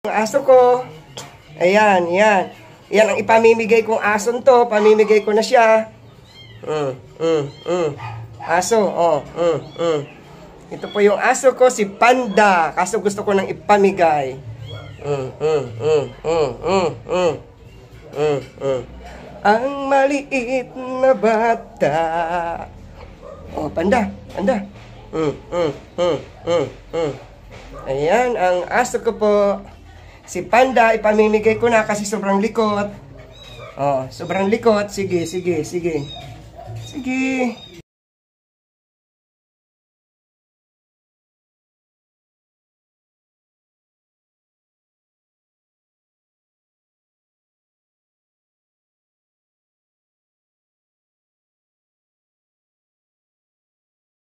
Ang aso ko, ayan, yan. Yan ang ipamimigay kong aso to. Pamimigay ko na siya. Mm, mm, mm. Aso, oh, mm, mm. Ito po yung aso ko, si Panda. Kaso gusto ko nang ipamigay. Mm, mm, mm, mm, mm, mm, mm, mm. Ang maliit na bata. Oh, Panda, Panda. Mm, mm, mm, mm, mm. Ayan, ang aso ko po. Si Panda, ipamimigay ko na kasi sobrang likot. Oh, sobrang likot. Sige, sige, sige. Sige.